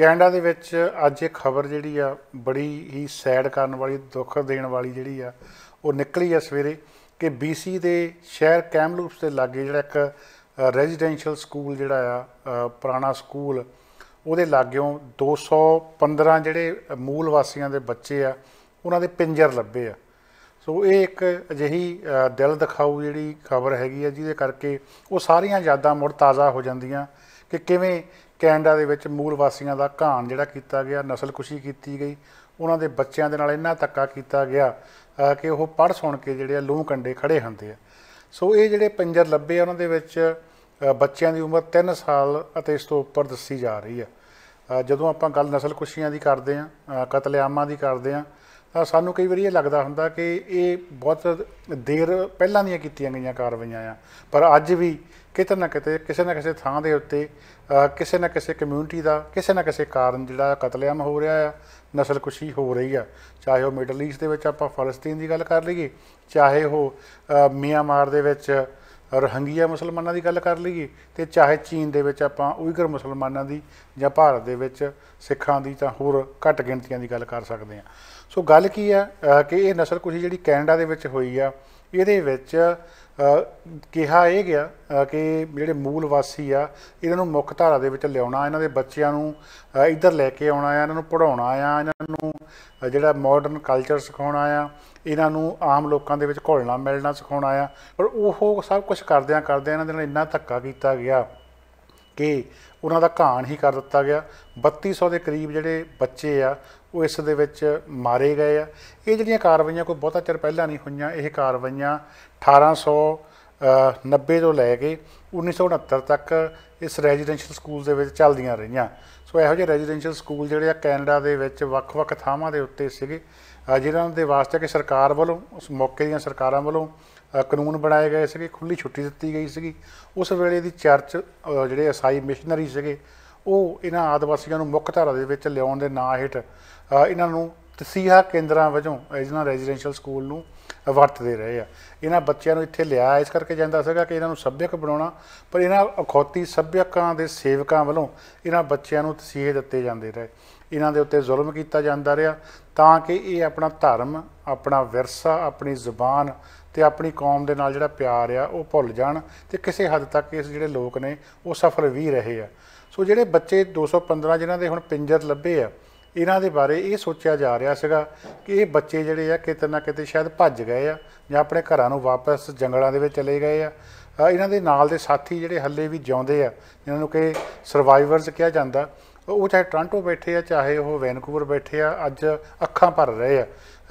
Canada ਦੇ ਵਿੱਚ ਅੱਜ ਇਹ ਖਬਰ ਜਿਹੜੀ ਆ ਬੜੀ ਹੀ ਸੈਡ ਕਰਨ ਵਾਲੀ ਦੁੱਖ ਦੇਣ ਵਾਲੀ ਜਿਹੜੀ ਆ ਉਹ ਨਿਕਲੀ ਆ ਸਵੇਰੇ ਕਿ BC ਦੇ ਸ਼ਹਿਰ ਕੈਮਲੂਪਸ ਦੇ ਲਾਗੇ ਜਿਹੜਾ ਇੱਕ ਰੈਜ਼ੀਡੈਂਸ਼ੀਅਲ ਸਕੂਲ ਜਿਹੜਾ ਆ ਪੁਰਾਣਾ ਸਕੂਲ ਉਹਦੇ ਲਾਗਿਓਂ 215 ਜਿਹੜੇ ਮੂਲ ਵਾਸੀਆਂ ਦੇ ਬੱਚੇ ਆ ਉਹਨਾਂ ਦੇ ਪਿੰਜਰ ਲੱਭੇ ਆ ਸੋ ਇਹ ਇੱਕ ਅਜਿਹੀ ਦਿਲ ਦਿਖਾਊ ਜਿਹੜੀ ਖਬਰ ਹੈਗੀ ਆ ਜਿਹਦੇ ਕਰਕੇ ਉਹ ਸਾਰੀਆਂ ਯਾਦਾਂ ਮੁੜ ਤਾਜ਼ਾ ਹੋ ਜਾਂਦੀਆਂ ਕਿ ਕਿਵੇਂ ਕੈਨੇਡਾ ਦੇ ਵਿੱਚ ਮੂਲ ਵਾਸੀਆਂ ਦਾ ਘਾਣ ਜਿਹੜਾ ਕੀਤਾ ਗਿਆ ਨਸਲਕੁਸ਼ੀ ਕੀਤੀ ਗਈ ਉਹਨਾਂ ਦੇ ਬੱਚਿਆਂ ਦੇ ਨਾਲ ਇੰਨਾ ਤੱਕਾ ਕੀਤਾ ਗਿਆ ਕਿ ਉਹ ਪੜ ਸੁਣ ਕੇ ਜਿਹੜੇ ਆ ਲੂਹ ਕੰਡੇ ਖੜੇ ਹੁੰਦੇ ਆ ਸੋ ਇਹ ਜਿਹੜੇ ਪੰਜਰ ਲੱਭੇ ਆ ਉਹਨਾਂ ਦੇ ਵਿੱਚ ਬੱਚਿਆਂ ਦੀ ਉਮਰ 3 ਸਾਲ ਅਤੇ ਇਸ ਤੋਂ ਉੱਪਰ ਦੱਸੀ ਜਾ ਰਹੀ ਹੈ ਜਦੋਂ ਆਪਾਂ ਗੱਲ ਨਸਲਕੁਸ਼ੀਆਂ ਦੀ ਕਰਦੇ ਆ ਕਤਲੇਆਮਾਂ ਦੀ ਕਰਦੇ ਆ ਸਾਨੂੰ ਕਈ ਵਾਰੀ ਇਹ ਲੱਗਦਾ ਹੁੰਦਾ ਕਿ ਇਹ ਬਹੁਤ ਦੇਰ ਪਹਿਲਾਂ ਦੀਆਂ ਕੀਤੀਆਂ ਗਈਆਂ ਕਾਰਵਾਈਆਂ ਆ ਪਰ ਅੱਜ ਵੀ ਕਿਤੇ ਨਾ ਕਿਤੇ ਕਿਸੇ ਨਾ ਕਿਸੇ ਥਾਂ ਦੇ ਉੱਤੇ ਕਿਸੇ ਨਾ ਕਿਸੇ ਕਮਿਊਨਿਟੀ ਦਾ ਕਿਸੇ ਨਾ ਕਿਸੇ ਕਾਰਨ ਜਿਹੜਾ ਕਤਲੇਆਮ ਹੋ ਰਿਹਾ ਆ ਨਸਲਕੁਸ਼ੀ ਹੋ ਰਹੀ ਆ ਚਾਹੇ ਉਹ ਮਿਡਲ ਈਸਟ ਦੇ ਵਿੱਚ ਆਪਾਂ ਫਲਸਤੀਨ ਦੀ ਗੱਲ ਕਰ ਲਈਏ ਚਾਹੇ ਉਹ ਮਿਆਂਮਾਰ ਦੇ ਵਿੱਚ ਰਹੰਗੀਆ ਮੁਸਲਮਾਨਾਂ ਦੀ ਗੱਲ ਕਰ ਲਈਏ ਤੇ ਚਾਹੇ ਚੀਨ ਦੇ ਵਿੱਚ ਆਪਾਂ ਉਈਗਰ ਮੁਸਲਮਾਨਾਂ ਦੀ ਜਾਂ ਭਾਰਤ ਦੇ ਵਿੱਚ ਸਿੱਖਾਂ ਦੀ ਤਾਂ ਹੋਰ ਘੱਟ ਗਿਣਤੀਆਂ ਦੀ ਗੱਲ ਕਰ ਸਕਦੇ ਹਾਂ ਸੋ ਗੱਲ ਕੀ ਆ ਕਿ ਇਹ ਨਸਲਕੁਸ਼ੀ ਜਿਹੜੀ ਕੈਨੇਡਾ ਦੇ ਵਿੱਚ ਹੋਈ ਆ ਇਹਦੇ ਵਿੱਚ ਕਿਹਾ ਇਹ ਗਿਆ ਕਿ ਜਿਹੜੇ ਮੂਲ ਵਾਸੀ ਆ ਇਹਨਾਂ ਨੂੰ ਮੁੱਖ ਧਾਰਾ ਦੇ ਵਿੱਚ ਲਿਆਉਣਾ ਇਹਨਾਂ ਦੇ ਬੱਚਿਆਂ ਨੂੰ ਇੱਧਰ ਲੈ ਕੇ ਆਉਣਾ ਆ ਇਹਨਾਂ ਨੂੰ ਪੜਾਉਣਾ ਆ ਇਹਨਾਂ ਨੂੰ ਜਿਹੜਾ ਮਾਡਰਨ ਕਲਚਰ ਸਿਖਾਉਣਾ ਆ ਇਹਨਾਂ ਨੂੰ ਆਮ ਲੋਕਾਂ ਦੇ ਵਿੱਚ ਘੁਲਣਾ ਮਿਲਣਾ ਸਿਖਾਉਣਾ ਆ ਪਰ ਉਹ ਸਭ ਕੁਝ ਕਰਦਿਆਂ ਕਰਦਿਆਂ ਇਹਨਾਂ ਦੇ ਨਾਲ ਇੰਨਾ ਧੱਕਾ ਕੀਤਾ ਗਿਆ ਕੇ ਉਹਨਾਂ ਦਾ ਘਾਣ ਹੀ ਕਰ ਦਿੱਤਾ ਗਿਆ 3200 ਦੇ ਕਰੀਬ ਜਿਹੜੇ ਬੱਚੇ ਆ ਉਹ ਇਸ ਦੇ ਵਿੱਚ ਮਾਰੇ ਗਏ ਆ ਇਹ ਜਿਹੜੀਆਂ ਕਾਰਵਾਈਆਂ ਕੋਈ ਬਹੁਤਾ ਚਿਰ ਪਹਿਲਾਂ ਨਹੀਂ ਹੋਈਆਂ ਇਹ ਕਾਰਵਾਈਆਂ 1890 ਤੋਂ ਲੈ ਕੇ 1969 ਤੱਕ ਇਸ ਰੈਜ਼ੀਡੈਂਸ਼ੀਅਲ ਸਕੂਲ ਦੇ ਵਿੱਚ ਚੱਲਦੀਆਂ ਰਹੀਆਂ ਸੋ ਇਹੋ ਜਿਹੇ ਰੈਜ਼ੀਡੈਂਸ਼ੀਅਲ ਸਕੂਲ ਜਿਹੜੇ ਆ ਕੈਨੇਡਾ ਦੇ ਵਿੱਚ ਵੱਖ-ਵੱਖ ਥਾਵਾਂ ਦੇ ਉੱਤੇ ਸੀਗੇ ਜਿਨ੍ਹਾਂ ਦੇ ਵਾਸਤੇ ਕਿ ਸਰਕਾਰ ਵੱਲੋਂ ਉਸ ਮੌਕੇ ਦੀਆਂ ਸਰਕਾਰਾਂ ਵੱਲੋਂ ਕਾਨੂੰਨ ਬਣਾਏ ਗਏ ਸੀਗੇ ਖੁੱਲੀ ਛੁੱਟੀ ਦਿੱਤੀ ਗਈ ਸੀਗੀ ਉਸ ਵੇਲੇ ਦੀ ਚਰਚ ਜਿਹੜੇ ਈਸਾਈ ਮਿਸ਼ਨਰੀ ਸੀਗੇ ਉਹ ਇਹਨਾਂ ਆਦਿਵਾਸੀਆਂ ਨੂੰ ਮੁੱਖ ਧਾਰਾ ਦੇ ਵਿੱਚ ਲਿਆਉਣ ਦੇ ਨਾਂ ਹੇਠ ਇਹਨਾਂ ਨੂੰ ਤਸੀਹਾ ਕੇਂਦਰਾਂ ਵਜੋਂ ਇਹਨਾਂ ਰੈਜ਼ੀਡੈਂਸ਼ੀਅਲ ਸਕੂਲ ਨੂੰ ਵਰਤਦੇ ਰਹੇ ਆ ਇਹਨਾਂ ਬੱਚਿਆਂ ਨੂੰ ਇੱਥੇ ਲਿਆ ਇਸ ਕਰਕੇ ਜਾਂਦਾ ਸੀਗਾ ਕਿ ਇਹਨਾਂ ਨੂੰ ਸੱਭਿਅਕ ਬਣਾਉਣਾ ਪਰ ਇਹਨਾਂ ਅਖੌਤੀ ਸੱਭਿਅਕਾਂ ਦੇ ਸੇਵਕਾਂ ਵੱਲੋਂ ਇਹਨਾਂ ਬੱਚਿਆਂ ਨੂੰ ਤਸੀਹੇ ਦਿੱਤੇ ਜਾਂਦੇ ਰਹੇ ਇਹਨਾਂ ਦੇ ਉੱਤੇ ਜ਼ੁਲਮ ਕੀਤਾ ਜਾਂਦਾ ਰਿਹਾ ਤਾਂ ਕਿ ਇਹ ਆਪਣਾ ਧਰਮ ਆਪਣਾ ਵਿਰਸਾ ਆਪਣੀ ਜ਼ੁਬਾਨ ਤੇ ਆਪਣੀ ਕੌਮ ਦੇ ਨਾਲ ਜਿਹੜਾ ਪਿਆਰ ਆ ਉਹ ਭੁੱਲ ਜਾਣ ਤੇ ਕਿਸੇ ਹੱਦ ਤੱਕ ਇਸ ਜਿਹੜੇ ਲੋਕ ਨੇ ਉਹ ਸਫਲ ਵੀ ਰਹੇ ਆ ਸੋ ਜਿਹੜੇ ਬੱਚੇ 215 ਜਿਨ੍ਹਾਂ ਦੇ ਹੁਣ ਪਿੰਜਰ ਲੱਭੇ ਆ ਇਹਨਾਂ ਦੇ ਬਾਰੇ ਇਹ ਸੋਚਿਆ ਜਾ ਰਿਹਾ ਸੀਗਾ ਕਿ ਇਹ ਬੱਚੇ ਜਿਹੜੇ ਆ ਕਿਤੇ ਨਾ ਕਿਤੇ ਸ਼ਾਇਦ ਭੱਜ ਗਏ ਆ ਜਾਂ ਆਪਣੇ ਘਰਾਂ ਨੂੰ ਵਾਪਸ ਜੰਗਲਾਂ ਦੇ ਵਿੱਚ ਚਲੇ ਗਏ ਆ ਇਹਨਾਂ ਦੇ ਨਾਲ ਦੇ ਸਾਥੀ ਜਿਹੜੇ ਹੱਲੇ ਵੀ ਜਿਉਂਦੇ ਆ ਜਿਨ੍ਹਾਂ ਨੂੰ ਕਿ ਸਰਵਾਈਵਰਸ ਕਿਹਾ ਜਾਂਦਾ ਉਹ ਚਾਹੇ ਟ੍ਰਾਂਟੋ ਬੈਠੇ ਆ ਚਾਹੇ ਉਹ ਵੈਨਕੂਵਰ ਬੈਠੇ ਆ ਅੱਜ ਅੱਖਾਂ ਭਰ ਰਹੇ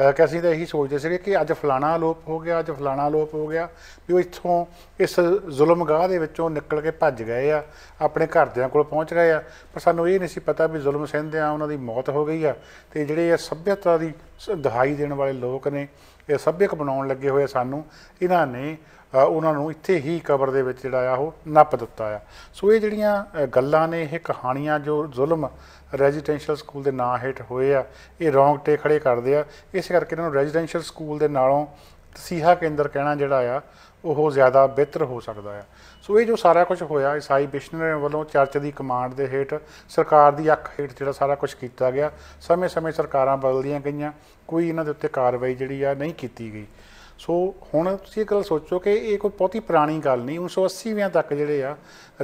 ਆ ਕਿ ਅਸੀਂ ਤਾਂ ਇਹੀ ਸੋਚਦੇ ਸੀਗੇ ਕਿ ਅੱਜ ਫਲਾਣਾ ਲੋਪ ਹੋ ਗਿਆ ਅੱਜ ਫਲਾਣਾ ਲੋਪ ਹੋ ਗਿਆ ਵੀ ਉਹ ਇੱਥੋਂ ਇਸ ਜ਼ੁਲਮਗਾਹ ਦੇ ਵਿੱਚੋਂ ਨਿਕਲ ਕੇ ਭੱਜ ਗਏ ਆ ਆਪਣੇ ਘਰਦਿਆਂ ਕੋਲ ਪਹੁੰਚ ਗਏ ਆ ਪਰ ਸਾਨੂੰ ਇਹ ਨਹੀਂ ਸੀ ਪਤਾ ਵੀ ਜ਼ੁਲਮ ਸਹਿੰਦੇ ਆ ਉਹਨਾਂ ਦੀ ਮੌਤ ਹੋ ਗਈ ਆ ਤੇ ਜਿਹੜੇ ਇਹ ਸਭਿਅਤਾ ਦੀ ਦਿਹਾਈ ਦੇਣ ਵਾਲੇ ਲੋਕ ਨੇ ਇਹ ਸੱਭਿਅਕ ਬਣਾਉਣ ਲੱਗੇ ਹੋਏ ਸਾਨੂੰ ਇਹਨਾਂ ਨੇ ਉਹਨਾਂ ਨੂੰ ਇੱਥੇ ਹੀ ਕਬਰ ਦੇ ਵਿੱਚ ਜਿਹੜਾ ਆ ਉਹ ਨੱਪ ਦਿੱਤਾ ਆ ਸੋ ਇਹ ਜਿਹੜੀਆਂ ਗੱਲਾਂ ਨੇ ਇਹ ਕਹਾਣੀਆਂ ਜੋ ਜ਼ੁਲਮ ਰੈਜ਼ੀਡੈਂਸ਼ੀਅਲ ਸਕੂਲ ਦੇ ਨਾਂ ਹੇਠ ਹੋਏ ਆ ਇਹ ਰੌਂਗਟੇ ਖੜੇ ਕਰਦੇ ਆ ਇਸ ਕਰਕੇ ਇਹਨਾਂ ਨੂੰ ਰੈਜ਼ੀਡੈਂਸ਼ੀਅਲ ਸਕੂਲ ਦੇ ਨਾਲੋਂ ਤਸੀਹਾ ਕੇਂਦਰ ਕਹਿਣਾ ਜਿਹੜਾ ਆ ਉਹ ਜ਼ਿਆਦਾ ਬਿਹਤਰ ਹੋ ਸਕਦਾ ਆ ਸੋ ਇਹ ਜੋ ਸਾਰਾ ਕੁਝ ਹੋਇਆ ਈਸਾਈ ਮਿਸ਼ਨਰੀਆਂ ਵੱਲੋਂ ਚਰਚ ਦੀ ਕਮਾਂਡ ਦੇ ਹੇਠ ਸਰਕਾਰ ਦੀ ਅੱਖ ਹੇਠ ਜਿਹੜਾ ਸਾਰਾ ਕੁਝ ਕੀਤਾ ਗਿਆ ਸਮੇਂ-ਸਮੇਂ ਸਰਕਾਰਾਂ ਬਦਲਦੀਆਂ ਗਈਆਂ ਕੋਈ ਇਹਨਾਂ ਦੇ ਉੱਤੇ ਕਾਰਵਾਈ ਜਿਹੜੀ ਆ ਨਹੀਂ ਕੀਤੀ ਗਈ ਸੋ ਹੁਣ ਤੁਸੀਂ ਇਹ ਗੱਲ ਸੋਚੋ ਕਿ ਇਹ ਕੋਈ ਬਹੁਤੀ ਪੁਰਾਣੀ ਗੱਲ ਨਹੀਂ 1980ਵਿਆਂ ਤੱਕ ਜਿਹੜੇ ਆ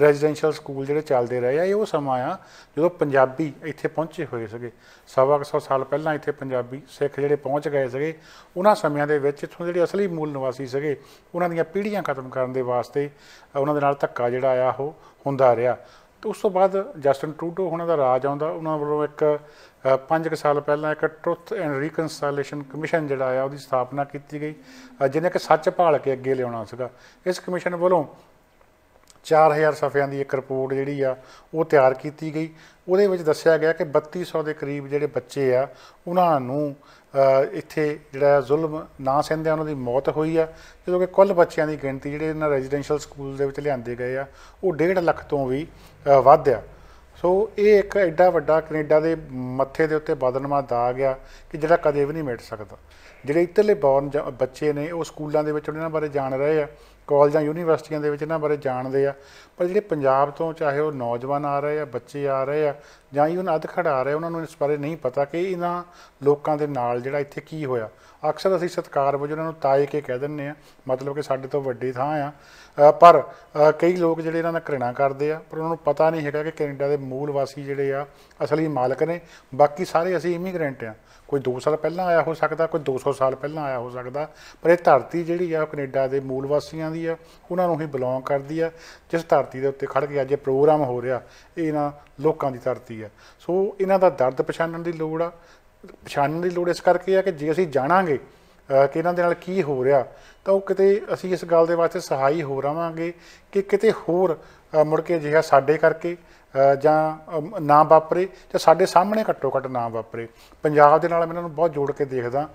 ਰੈਜ਼ੀਡੈਂਸ਼ੀਅਲ ਸਕੂਲ ਜਿਹੜੇ ਚੱਲਦੇ ਰਹੇ ਆ ਇਹ ਉਹ ਸਮਾਂ ਆ ਜਦੋਂ ਪੰਜਾਬੀ ਇੱਥੇ ਪਹੁੰਚੇ ਹੋਏ ਸੀਗੇ ਸਵਾ 100 ਸਾਲ ਪਹਿਲਾਂ ਇੱਥੇ ਪੰਜਾਬੀ ਸਿੱਖ ਜਿਹੜੇ ਪਹੁੰਚ ਗਏ ਸੀਗੇ ਉਹਨਾਂ ਸਮਿਆਂ ਦੇ ਵਿੱਚ ਇਥੋਂ ਜਿਹੜੇ ਅਸਲੀ ਮੂਲ ਨਿਵਾਸੀ ਸੀਗੇ ਉਹਨਾਂ ਦੀਆਂ ਪੀੜ੍ਹੀਆਂ ਖਤਮ ਕਰਨ ਦੇ ਵਾਸਤੇ ਉਹਨਾਂ ਦੇ ਨਾਲ ਧੱਕਾ ਜਿਹੜਾ ਆ ਉਹ ਹੁੰਦਾ ਰਿਹਾ ਤੇ ਉਸ ਤੋਂ ਬਾਅਦ ਜਸਟਨ ਟਰੂਡੋ ਉਹਨਾਂ ਦਾ ਰਾਜ ਆਉਂਦਾ ਉਹਨਾਂ ਵੱਲੋਂ ਇੱਕ 5 ਸਾਲ ਪਹਿਲਾਂ ਇੱਕ ਟਰੁੱਥ ਐਂਡ ਰੀਕਨਸਾਈਲੇਸ਼ਨ ਕਮਿਸ਼ਨ ਜਿਹੜਾ ਆ ਉਹਦੀ ਸਥਾਪਨਾ ਕੀਤੀ ਗਈ ਜਿਹਨੇ ਕਿ ਸੱਚ ਭਾਲ ਕੇ ਅੱਗੇ ਲਿਆਉਣਾ ਸੀਗਾ ਇਸ ਕਮਿਸ਼ਨ ਵੱਲੋਂ 4000 ਸਫ਼ਿਆਂ ਦੀ ਇੱਕ ਰਿਪੋਰਟ ਜਿਹੜੀ ਆ ਉਹ ਤਿਆਰ ਕੀਤੀ ਗਈ ਉਹਦੇ ਵਿੱਚ ਦੱਸਿਆ ਗਿਆ ਕਿ 3200 ਦੇ ਕਰੀਬ ਜਿਹੜੇ ਬੱਚੇ ਆ ਉਹਨਾਂ ਨੂੰ ਇੱਥੇ ਜਿਹੜਾ ਜ਼ੁਲਮ ਨਾ ਸਹਿੰਦਿਆਂ ਉਹਨਾਂ ਦੀ ਮੌਤ ਹੋਈ ਆ ਜਦੋਂ ਕਿ ਕੁੱਲ ਬੱਚਿਆਂ ਦੀ ਗਿਣਤੀ ਜਿਹੜੇ ਇਹਨਾਂ ਰੈਜ਼ੀਡੈਂਸ਼ੀਅਲ ਸਕੂਲ ਦੇ ਵਿੱਚ ਲਿਆਂਦੇ ਗਏ ਆ ਉਹ 1.5 ਲੱਖ ਤੋਂ ਵੀ ਵੱਧ ਆ ਸੋ ਇਹ ਇੱਕ ਐਡਾ ਵੱਡਾ ਕੈਨੇਡਾ ਦੇ ਮੱਥੇ ਦੇ ਉੱਤੇ ਬਦਨਮਾ ਦਾਗ ਆ ਕਿ ਜਿਹੜਾ ਕਦੇ ਵੀ ਨਹੀਂ ਮਿਟ ਸਕਦਾ ਜਿਹੜੇ ਇਤਲੇ ਬੌਰਨ ਬੱਚੇ ਨੇ ਉਹ ਸਕੂਲਾਂ ਦੇ ਵਿੱਚ ਉਹਨਾਂ ਬਾਰੇ ਜਾਣ ਰਹੇ ਆ ਕਾਲਜਾਂ ਯੂਨੀਵਰਸਿਟੀਆਂ ਦੇ ਵਿੱਚ ਇਹਨਾਂ ਬਾਰੇ ਜਾਣਦੇ ਆ ਪਰ ਜਿਹੜੇ ਪੰਜਾਬ ਤੋਂ ਚਾਹੇ ਉਹ ਨੌਜਵਾਨ ਆ ਰਹੇ ਆ ਬੱਚੇ ਆ ਰਹੇ ਆ ਜਾਂ ਹੀ ਉਹਨਾਂ ਅੱਧ ਖੜਾ ਰਹੇ ਉਹਨਾਂ ਨੂੰ ਇਸ ਬਾਰੇ ਨਹੀਂ ਪਤਾ ਕਿ ਇਹਨਾਂ ਲੋਕਾਂ ਦੇ ਨਾਲ ਜਿਹੜਾ ਇੱਥੇ ਕੀ ਹੋਇਆ ਅਕਸਰ ਅਸੀਂ ਸਤਕਾਰ ਵਜੋਂ ਉਹਨਾਂ ਨੂੰ ਤਾਏ ਕੇ ਕਹਿ ਦਿੰਨੇ ਆ ਮਤਲਬ ਕਿ ਸਾਡੇ ਤੋਂ ਵੱਡੀ ਥਾਂ ਆ ਪਰ ਕਈ ਲੋਕ ਜਿਹੜੇ ਇਹਨਾਂ ਨਾਲ ਘ੍ਰਿਣਾ ਕਰਦੇ ਆ ਪਰ ਉਹਨਾਂ ਨੂੰ ਪਤਾ ਨਹੀਂ ਹੈਗਾ ਕਿ ਕੈਨੇਡਾ ਦੇ ਮੂਲ ਵਾਸੀ ਜਿਹੜੇ ਆ ਅਸਲੀ ਮਾਲਕ ਨੇ ਬਾਕੀ ਸਾਰੇ ਅਸੀਂ ਇਮੀਗ੍ਰੈਂਟ ਆ ਕੋਈ 2 ਸਾਲ ਪਹਿਲਾਂ ਆਇਆ ਹੋ ਸਕਦਾ ਕੋਈ 200 ਸਾਲ ਪਹਿਲਾਂ ਆਇਆ ਹੋ ਸਕਦਾ ਪਰ ਇਹ ਧਰਤੀ ਜਿਹੜੀ ਆ ਉਹ ਕੈਨੇਡਾ ਦੇ ਮੂਲ ਵਾਸੀਆਂ ਦੀ ਆ ਉਹਨਾਂ ਨੂੰ ਹੀ ਬਿਲੋਂਗ ਕਰਦੀ ਆ ਜਿਸ ਧਰਤੀ ਦੇ ਉੱਤੇ ਖੜ ਕੇ ਅੱਜ ਇਹ ਪ੍ਰੋਗਰਾਮ ਹੋ ਰਿਹਾ ਇਹ ਇਹਨਾਂ ਲੋਕਾਂ ਦੀ ਧਰਤੀ ਆ ਸੋ ਇਹਨਾਂ ਦਾ ਦਰਦ ਪਛਾਣਨ ਦੀ ਲੋੜ ਆ ਪਛਾਣਨ ਦੀ ਲੋੜ ਇਸ ਕਰਕੇ ਆ ਕਿ ਜੇ ਅਸੀਂ ਜਾਣਾਂਗੇ ਕਿ ਇਹਨਾਂ ਦੇ ਨਾਲ ਕੀ ਹੋ ਰਿਹਾ ਤਾਂ ਉਹ ਕਿਤੇ ਅਸੀਂ ਇਸ ਗੱਲ ਦੇ ਵਾਸਤੇ ਸਹਾਈ ਹੋ ਰਵਾਂਗੇ ਕਿ ਕਿਤੇ ਹੋਰ ਮੁੜ ਕੇ ਜਿਹੜਾ ਸਾਡੇ ਕਰਕੇ ਜਾਂ ਨਾ ਵਾਪਰੇ ਜਾਂ ਸਾਡੇ ਸਾਹਮਣੇ ਘੱਟੋ ਘੱਟ ਨਾ ਵਾਪਰੇ ਪੰਜਾਬ ਦੇ ਨਾਲ ਮੈਂ ਇਹਨਾਂ ਨੂੰ ਬਹੁਤ ਜੋੜ ਕੇ ਦੇਖਦਾ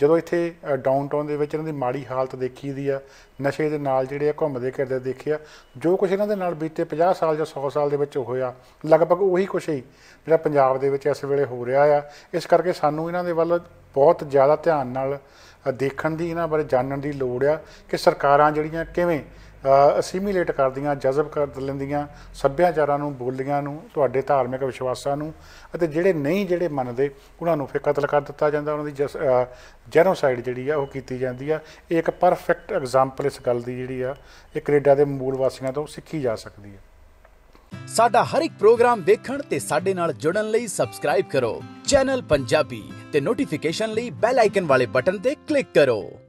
ਜਦੋਂ ਇੱਥੇ ਡਾਊਨਟਾਊਨ ਦੇ ਵਿੱਚ ਇਹਨਾਂ ਦੀ ਮਾੜੀ ਹਾਲਤ ਦੇਖੀ ਦੀ ਆ ਨਸ਼ੇ ਦੇ ਨਾਲ ਜਿਹੜੇ ਆ ਘੁੰਮਦੇ ਫਿਰਦੇ ਦੇਖਿਆ ਜੋ ਕੁਝ ਇਹਨਾਂ ਦੇ ਨਾਲ ਬੀਤੇ 50 ਸਾਲ ਜਾਂ 100 ਸਾਲ ਦੇ ਵਿੱਚ ਹੋਇਆ ਲਗਭਗ ਉਹੀ ਕੁਝ ਹੀ ਜਿਹੜਾ ਪੰਜਾਬ ਦੇ ਵਿੱਚ ਇਸ ਵੇਲੇ ਹੋ ਰਿਹਾ ਆ ਇਸ ਕਰਕੇ ਸਾਨੂੰ ਇਹਨਾਂ ਦੇ ਵੱਲ ਬਹੁਤ ਜ਼ਿਆਦਾ ਧਿਆਨ ਨਾਲ ਦੇਖਣ ਦੀ ਇਹਨਾਂ ਬਾਰੇ ਜਾਣਨ ਦੀ ਲੋੜ ਆ ਕਿ ਸਰਕਾਰਾਂ ਜਿਹੜੀਆਂ ਕਿਵੇਂ ਅਸਿਮੀਲੇਟ ਕਰਦੀਆਂ ਜਜ਼ਬ ਕਰ ਲੈਂਦੀਆਂ ਸੱਭਿਆਚਾਰਾਂ ਨੂੰ ਬੋਲੀਆਂ ਨੂੰ ਤੁਹਾਡੇ ਧਾਰਮਿਕ ਵਿਸ਼ਵਾਸਾਂ ਨੂੰ ਅਤੇ ਜਿਹੜੇ ਨਹੀਂ ਜਿਹੜੇ ਮੰਨਦੇ ਉਹਨਾਂ ਨੂੰ ਫਿਰ ਕਤਲ ਕਰ ਦਿੱਤਾ ਜਾਂਦਾ ਉਹਨਾਂ ਦੀ ਜੈਨੋਸਾਈਡ ਜਿਹੜੀ ਆ ਉਹ ਕੀਤੀ ਜਾਂਦੀ ਆ ਇਹ ਇੱਕ ਪਰਫੈਕਟ ਐਗਜ਼ਾਮਪਲ ਇਸ ਗੱਲ ਦੀ ਜਿਹੜੀ ਆ ਇਹ ਕੈਨੇਡਾ ਦੇ ਮੂਲ ਵਾਸੀਆਂ ਤੋਂ ਸਿੱਖੀ ਜਾ ਸਕਦੀ ਹੈ ਸਾਡਾ ਹਰ ਇੱਕ ਪ੍ਰੋਗਰਾਮ ਵੇਖਣ ਤੇ ਸਾਡੇ ਨਾਲ ਜੁੜਨ ਲਈ ਸਬਸਕ੍ਰਾਈਬ ਕਰੋ ਚੈਨਲ ਪੰਜਾਬੀ ਤੇ ਨੋਟੀਫਿਕੇਸ਼ਨ ਲਈ ਬੈਲ ਆਈਕਨ ਵਾਲੇ ਬਟਨ ਤੇ ਕਲਿੱਕ ਕਰੋ